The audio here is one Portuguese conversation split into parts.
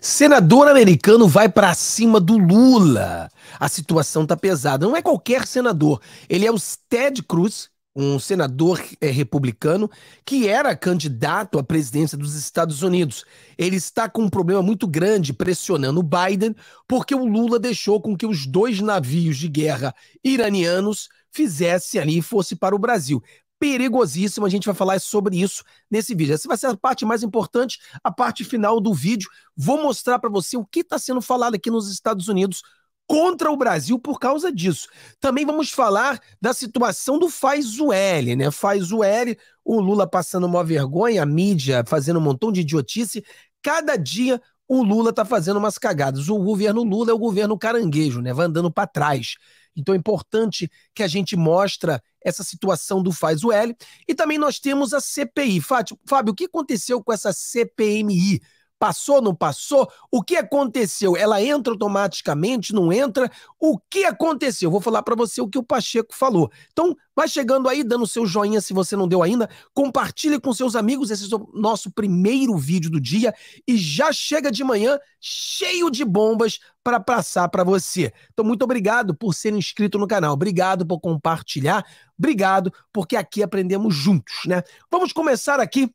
Senador americano vai para cima do Lula. A situação tá pesada. Não é qualquer senador. Ele é o Ted Cruz, um senador é, republicano que era candidato à presidência dos Estados Unidos. Ele está com um problema muito grande pressionando o Biden, porque o Lula deixou com que os dois navios de guerra iranianos fizessem ali e fosse para o Brasil perigosíssimo. A gente vai falar sobre isso nesse vídeo. Essa vai ser a parte mais importante, a parte final do vídeo. Vou mostrar para você o que está sendo falado aqui nos Estados Unidos contra o Brasil por causa disso. Também vamos falar da situação do faz o L, né? Faz o L, o Lula passando uma vergonha, a mídia fazendo um montão de idiotice. Cada dia o Lula tá fazendo umas cagadas. O governo Lula é o governo caranguejo, né? Vai andando para trás. Então é importante que a gente mostra essa situação do faz o L. E também nós temos a CPI. Fátio, Fábio, o que aconteceu com essa CPMI? Passou, não passou? O que aconteceu? Ela entra automaticamente, não entra? O que aconteceu? Vou falar para você o que o Pacheco falou. Então, vai chegando aí, dando seu joinha se você não deu ainda. Compartilhe com seus amigos. Esse é o nosso primeiro vídeo do dia. E já chega de manhã cheio de bombas para passar para você. Então, muito obrigado por ser inscrito no canal, obrigado por compartilhar, obrigado porque aqui aprendemos juntos, né? Vamos começar aqui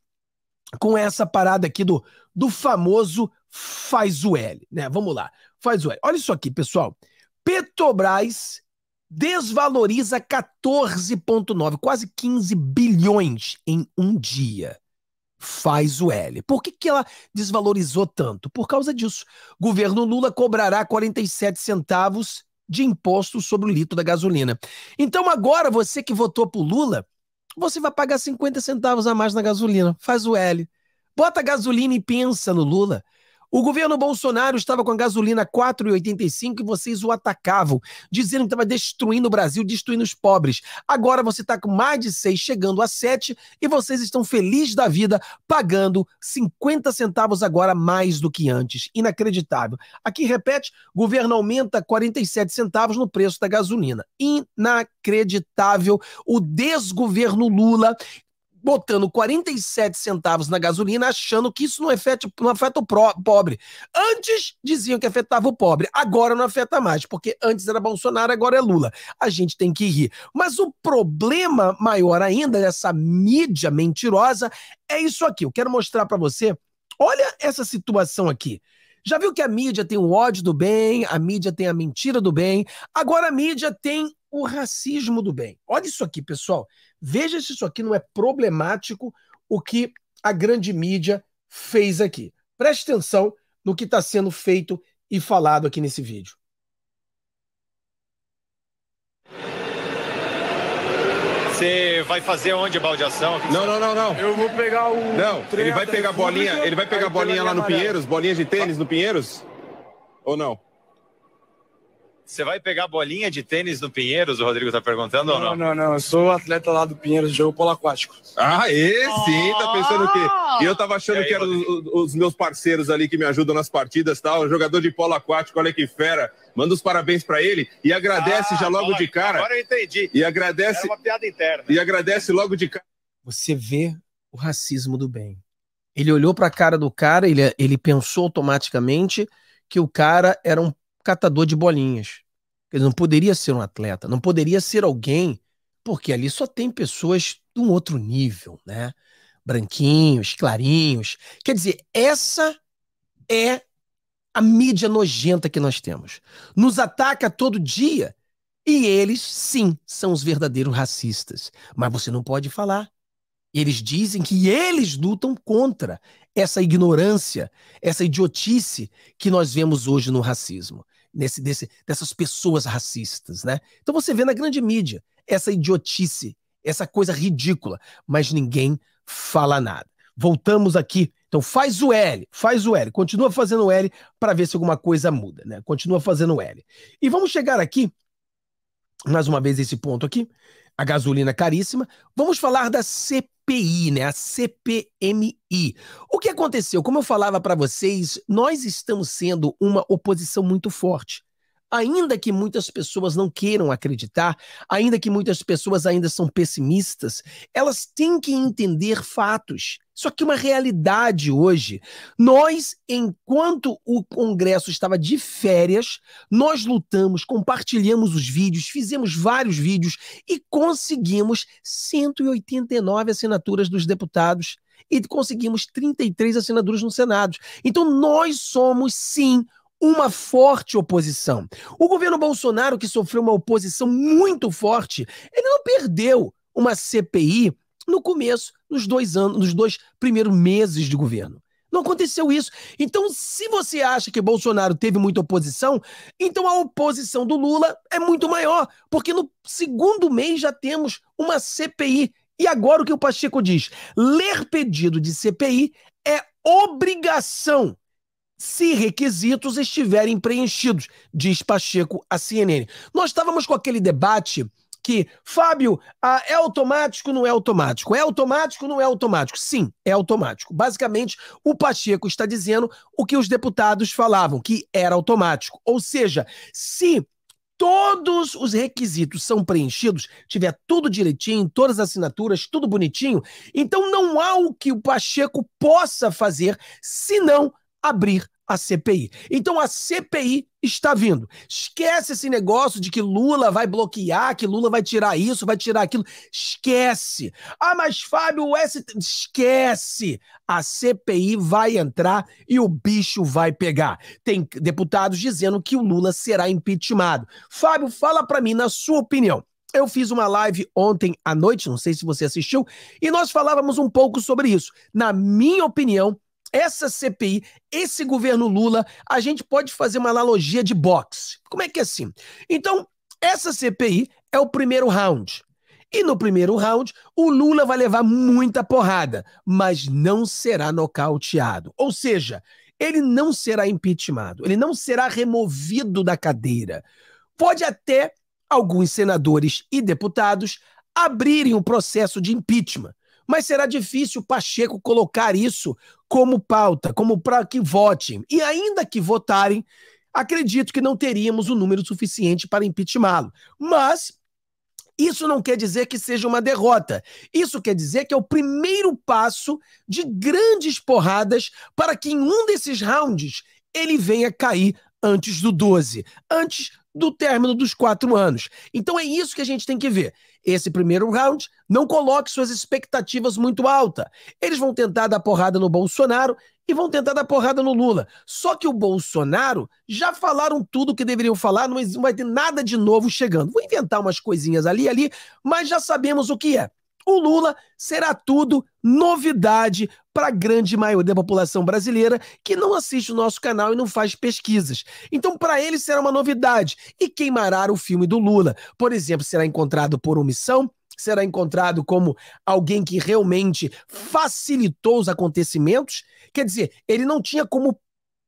com essa parada aqui do, do famoso faz o L, né? Vamos lá, faz o L. Olha isso aqui, pessoal. Petrobras desvaloriza 14,9, quase 15 bilhões em um dia faz o L. Por que, que ela desvalorizou tanto? Por causa disso. Governo Lula cobrará 47 centavos de imposto sobre o litro da gasolina. Então agora você que votou pro Lula, você vai pagar 50 centavos a mais na gasolina. Faz o L. Bota gasolina e pensa no Lula. O governo Bolsonaro estava com a gasolina 4,85 e vocês o atacavam, dizendo que estava destruindo o Brasil, destruindo os pobres. Agora você está com mais de 6, chegando a 7, e vocês estão felizes da vida, pagando 50 centavos agora mais do que antes. Inacreditável. Aqui repete, governo aumenta 47 centavos no preço da gasolina. Inacreditável o desgoverno Lula botando 47 centavos na gasolina, achando que isso não afeta, não afeta o pró, pobre. Antes diziam que afetava o pobre, agora não afeta mais, porque antes era Bolsonaro, agora é Lula. A gente tem que rir. Mas o problema maior ainda dessa mídia mentirosa é isso aqui. Eu quero mostrar para você. Olha essa situação aqui. Já viu que a mídia tem o ódio do bem, a mídia tem a mentira do bem, agora a mídia tem o racismo do bem. Olha isso aqui, pessoal. Veja se isso aqui não é problemático o que a grande mídia fez aqui. Preste atenção no que está sendo feito e falado aqui nesse vídeo. Você vai fazer onde baldeação? Não, não, não, não. Eu vou pegar o. Não, ele vai pegar bolinha, ele vai pegar bolinha lá no Pinheiros, bolinha de tênis no Pinheiros? Ou não? Você vai pegar bolinha de tênis no Pinheiros, o Rodrigo está perguntando não, ou não? Não, não, Eu sou atleta lá do Pinheiros, jogo polo aquático. Ah, esse sim, tá ah! pensando o quê? E eu tava achando aí, que eram os, os, meus parceiros ali que me ajudam nas partidas tal. Jogador de polo aquático, olha que fera. Manda os parabéns para ele e agradece ah, já logo de cara. Agora eu entendi. E agradece. Era uma piada interna. E agradece logo de cara. Você vê o racismo do bem. Ele olhou para a cara do cara, ele, ele pensou automaticamente que o cara era um catador de bolinhas. Ele não poderia ser um atleta, não poderia ser alguém, porque ali só tem pessoas de um outro nível, né? Branquinhos, clarinhos. Quer dizer, essa é a mídia nojenta que nós temos. Nos ataca todo dia. E eles, sim, são os verdadeiros racistas. Mas você não pode falar. Eles dizem que eles lutam contra essa ignorância, essa idiotice que nós vemos hoje no racismo nesse, desse, dessas pessoas racistas, né? Então você vê na grande mídia essa idiotice, essa coisa ridícula, mas ninguém fala nada. Voltamos aqui. Então faz o L, faz o L, continua fazendo o L para ver se alguma coisa muda, né? Continua fazendo o L. E vamos chegar aqui, mais uma vez esse ponto aqui, a gasolina caríssima. Vamos falar da CP. CPI, né? A CPMI. O que aconteceu? Como eu falava para vocês, nós estamos sendo uma oposição muito forte. Ainda que muitas pessoas não queiram acreditar, ainda que muitas pessoas ainda são pessimistas, elas têm que entender fatos. Só que uma realidade hoje, nós, enquanto o Congresso estava de férias, nós lutamos, compartilhamos os vídeos, fizemos vários vídeos e conseguimos 189 assinaturas dos deputados e conseguimos 33 assinaturas no Senado. Então nós somos sim uma forte oposição. O governo Bolsonaro, que sofreu uma oposição muito forte, ele não perdeu uma CPI no começo nos dois anos, nos dois primeiros meses de governo. Não aconteceu isso. Então, se você acha que Bolsonaro teve muita oposição, então a oposição do Lula é muito maior, porque no segundo mês já temos uma CPI. E agora o que o Pacheco diz? Ler pedido de CPI é obrigação se requisitos estiverem preenchidos, diz Pacheco à CNN. Nós estávamos com aquele debate que, Fábio, ah, é automático, não é automático? É automático, não é automático? Sim, é automático. Basicamente, o Pacheco está dizendo o que os deputados falavam, que era automático. Ou seja, se todos os requisitos são preenchidos, tiver tudo direitinho, todas as assinaturas, tudo bonitinho, então não há o que o Pacheco possa fazer se não abrir a CPI. Então a CPI está vindo. Esquece esse negócio de que Lula vai bloquear, que Lula vai tirar isso, vai tirar aquilo. Esquece. Ah, mas Fábio, o ST... Esquece. A CPI vai entrar e o bicho vai pegar. Tem deputados dizendo que o Lula será impeachmentado. Fábio, fala para mim, na sua opinião. Eu fiz uma live ontem à noite, não sei se você assistiu, e nós falávamos um pouco sobre isso. Na minha opinião, essa CPI, esse governo Lula, a gente pode fazer uma analogia de boxe. Como é que é assim? Então, essa CPI é o primeiro round. E no primeiro round, o Lula vai levar muita porrada, mas não será nocauteado. Ou seja, ele não será impeachmentado, ele não será removido da cadeira. Pode até alguns senadores e deputados abrirem o processo de impeachment, mas será difícil Pacheco colocar isso como pauta, como para que votem. E ainda que votarem, acredito que não teríamos o um número suficiente para impeachment. lo Mas isso não quer dizer que seja uma derrota. Isso quer dizer que é o primeiro passo de grandes porradas para que em um desses rounds ele venha cair antes do 12, antes do término dos quatro anos. Então é isso que a gente tem que ver. Esse primeiro round, não coloque suas expectativas muito alta. Eles vão tentar dar porrada no Bolsonaro e vão tentar dar porrada no Lula. Só que o Bolsonaro já falaram tudo o que deveriam falar, não vai ter nada de novo chegando. Vou inventar umas coisinhas ali ali, mas já sabemos o que é o Lula será tudo novidade para a grande maioria da população brasileira que não assiste o nosso canal e não faz pesquisas. Então, para ele será uma novidade e queimará o filme do Lula. Por exemplo, será encontrado por omissão, será encontrado como alguém que realmente facilitou os acontecimentos. Quer dizer, ele não tinha como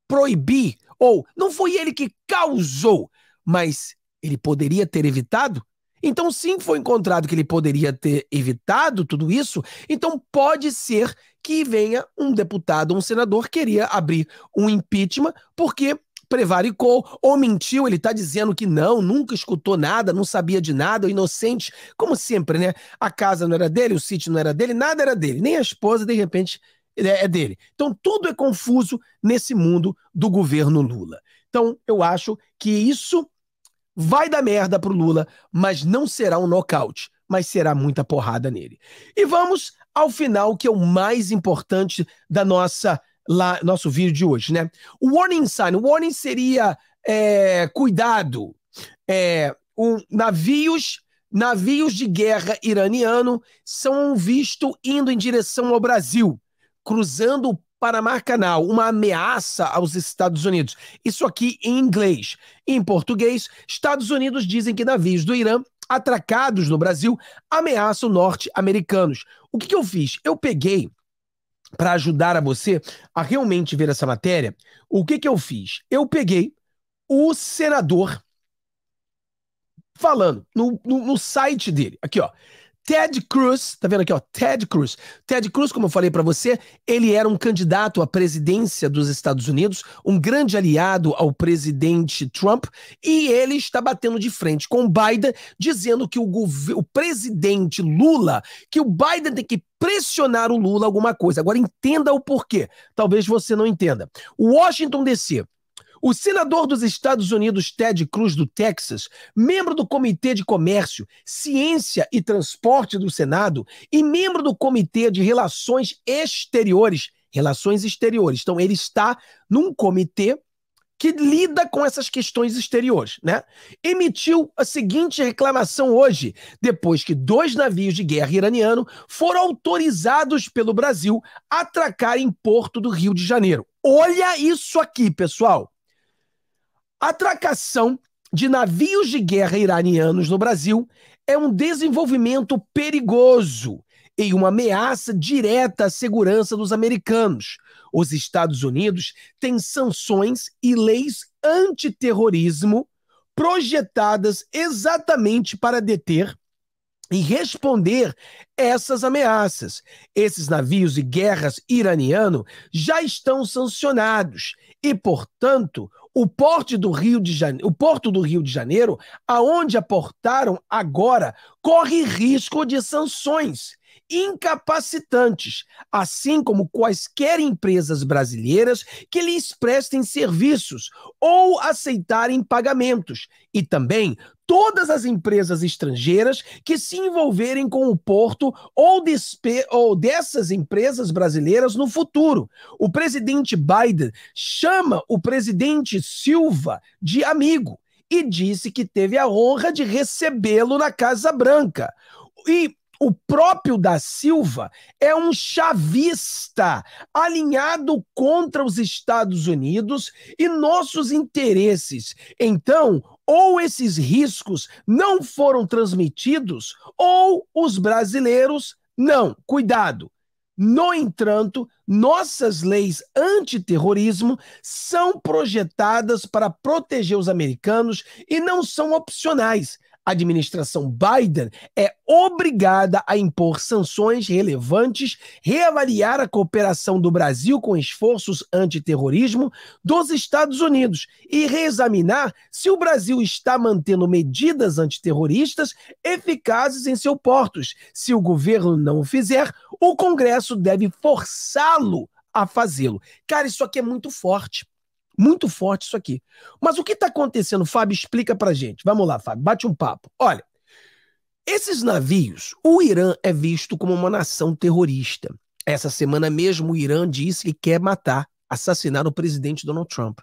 proibir ou não foi ele que causou, mas ele poderia ter evitado então, sim, foi encontrado que ele poderia ter evitado tudo isso. Então, pode ser que venha um deputado, um senador, queria abrir um impeachment, porque prevaricou ou mentiu, ele está dizendo que não, nunca escutou nada, não sabia de nada, inocente, como sempre, né? A casa não era dele, o sítio não era dele, nada era dele, nem a esposa, de repente, é, é dele. Então, tudo é confuso nesse mundo do governo Lula. Então, eu acho que isso Vai dar merda pro Lula, mas não será um nocaute, mas será muita porrada nele. E vamos ao final, que é o mais importante da nossa lá, nosso vídeo de hoje, né? O warning sign, o warning seria é, cuidado, é, um, navios navios de guerra iraniano são vistos indo em direção ao Brasil, cruzando o Panamá Canal, uma ameaça aos Estados Unidos. Isso aqui em inglês. Em português, Estados Unidos dizem que navios do Irã atracados no Brasil ameaçam norte-americanos. O que, que eu fiz? Eu peguei para ajudar a você a realmente ver essa matéria. O que, que eu fiz? Eu peguei o senador falando no, no, no site dele. Aqui, ó. Ted Cruz, tá vendo aqui, ó, Ted Cruz. Ted Cruz, como eu falei para você, ele era um candidato à presidência dos Estados Unidos, um grande aliado ao presidente Trump, e ele está batendo de frente com o Biden, dizendo que o, o presidente Lula, que o Biden tem que pressionar o Lula alguma coisa. Agora entenda o porquê. Talvez você não entenda. O Washington DC o senador dos Estados Unidos Ted Cruz do Texas, membro do Comitê de Comércio, Ciência e Transporte do Senado e membro do Comitê de Relações Exteriores, Relações Exteriores. Então ele está num comitê que lida com essas questões exteriores, né? Emitiu a seguinte reclamação hoje, depois que dois navios de guerra iraniano foram autorizados pelo Brasil a atracar em porto do Rio de Janeiro. Olha isso aqui, pessoal. Atracação de navios de guerra iranianos no Brasil é um desenvolvimento perigoso e uma ameaça direta à segurança dos americanos. Os Estados Unidos têm sanções e leis antiterrorismo projetadas exatamente para deter e responder essas ameaças. Esses navios e guerras iranianos já estão sancionados e, portanto, o porte do Rio de Janeiro, o porto do Rio de Janeiro, aonde aportaram agora, corre risco de sanções incapacitantes, assim como quaisquer empresas brasileiras que lhes prestem serviços ou aceitarem pagamentos, e também todas as empresas estrangeiras que se envolverem com o porto ou, ou, dessas empresas brasileiras no futuro. O presidente Biden chama o presidente Silva de amigo e disse que teve a honra de recebê-lo na Casa Branca. E o próprio da Silva é um chavista alinhado contra os Estados Unidos e nossos interesses. Então, ou esses riscos não foram transmitidos, ou os brasileiros não. Cuidado! No entanto, nossas leis antiterrorismo são projetadas para proteger os americanos e não são opcionais. A administração Biden é obrigada a impor sanções relevantes, reavaliar a cooperação do Brasil com esforços antiterrorismo dos Estados Unidos e reexaminar se o Brasil está mantendo medidas antiterroristas eficazes em seus portos. Se o governo não o fizer, o Congresso deve forçá-lo a fazê-lo. Cara, isso aqui é muito forte. Muito forte isso aqui. Mas o que está acontecendo, Fábio? Explica pra gente. Vamos lá, Fábio, bate um papo. Olha, esses navios, o Irã é visto como uma nação terrorista. Essa semana mesmo, o Irã disse que quer matar, assassinar o presidente Donald Trump.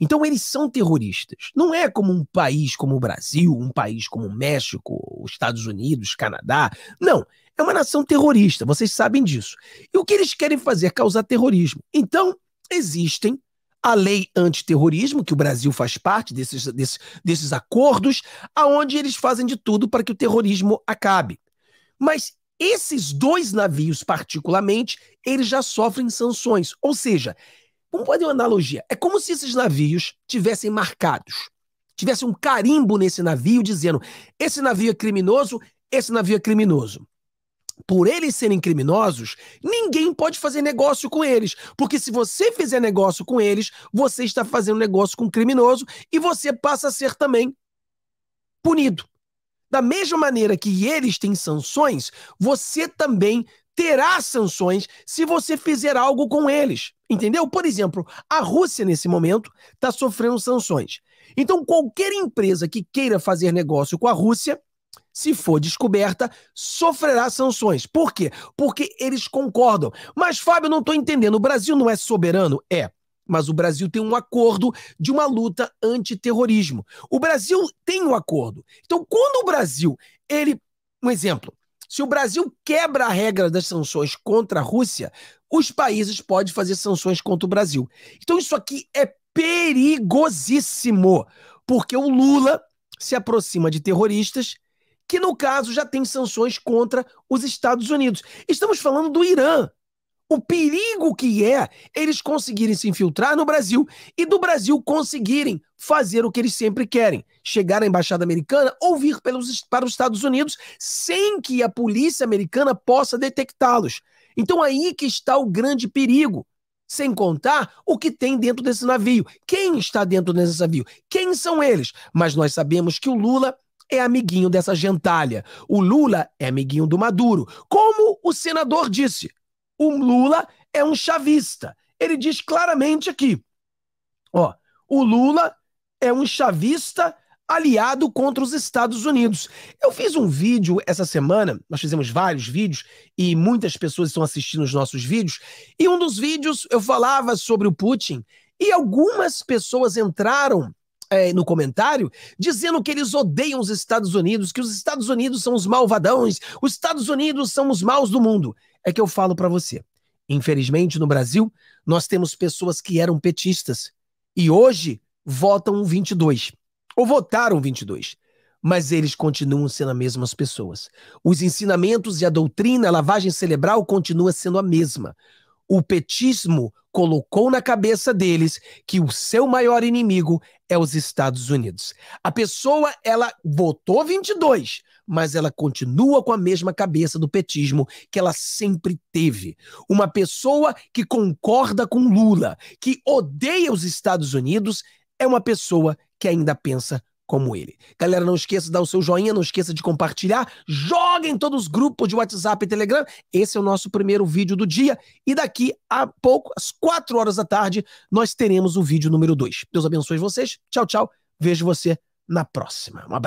Então, eles são terroristas. Não é como um país como o Brasil, um país como o México, os Estados Unidos, Canadá. Não. É uma nação terrorista, vocês sabem disso. E o que eles querem fazer é causar terrorismo. Então, existem a lei antiterrorismo, que o Brasil faz parte desses, desses, desses acordos, aonde eles fazem de tudo para que o terrorismo acabe. Mas esses dois navios, particularmente, eles já sofrem sanções. Ou seja, vamos fazer uma analogia. É como se esses navios tivessem marcados, tivesse um carimbo nesse navio dizendo: esse navio é criminoso, esse navio é criminoso por eles serem criminosos, ninguém pode fazer negócio com eles. Porque se você fizer negócio com eles, você está fazendo negócio com um criminoso e você passa a ser também punido. Da mesma maneira que eles têm sanções, você também terá sanções se você fizer algo com eles. Entendeu? Por exemplo, a Rússia, nesse momento, está sofrendo sanções. Então, qualquer empresa que queira fazer negócio com a Rússia se for descoberta, sofrerá sanções. Por quê? Porque eles concordam. Mas, Fábio, não estou entendendo. O Brasil não é soberano? É. Mas o Brasil tem um acordo de uma luta antiterrorismo. O Brasil tem um acordo. Então, quando o Brasil, ele. Um exemplo. Se o Brasil quebra a regra das sanções contra a Rússia, os países podem fazer sanções contra o Brasil. Então, isso aqui é perigosíssimo, porque o Lula se aproxima de terroristas que no caso já tem sanções contra os Estados Unidos. Estamos falando do Irã. O perigo que é eles conseguirem se infiltrar no Brasil e do Brasil conseguirem fazer o que eles sempre querem: chegar à embaixada americana ou vir pelos, para os Estados Unidos sem que a polícia americana possa detectá-los. Então aí que está o grande perigo. Sem contar o que tem dentro desse navio. Quem está dentro desse navio? Quem são eles? Mas nós sabemos que o Lula é amiguinho dessa gentalha. O Lula é amiguinho do Maduro. Como o senador disse, o Lula é um chavista. Ele diz claramente aqui: ó, o Lula é um chavista aliado contra os Estados Unidos. Eu fiz um vídeo essa semana, nós fizemos vários vídeos e muitas pessoas estão assistindo os nossos vídeos, e um dos vídeos eu falava sobre o Putin e algumas pessoas entraram é, no comentário, dizendo que eles odeiam os Estados Unidos, que os Estados Unidos são os malvadões, os Estados Unidos são os maus do mundo. É que eu falo para você. Infelizmente, no Brasil, nós temos pessoas que eram petistas e hoje votam 22, ou votaram 22 mas eles continuam sendo as mesmas pessoas. Os ensinamentos e a doutrina, a lavagem cerebral continua sendo a mesma o petismo colocou na cabeça deles que o seu maior inimigo é os Estados Unidos. A pessoa, ela votou 22, mas ela continua com a mesma cabeça do petismo que ela sempre teve. Uma pessoa que concorda com Lula, que odeia os Estados Unidos, é uma pessoa que ainda pensa como ele. Galera, não esqueça de dar o seu joinha, não esqueça de compartilhar, joga em todos os grupos de WhatsApp e Telegram. Esse é o nosso primeiro vídeo do dia e daqui a pouco, às 4 horas da tarde, nós teremos o vídeo número 2. Deus abençoe vocês. Tchau, tchau. Vejo você na próxima. Um abraço.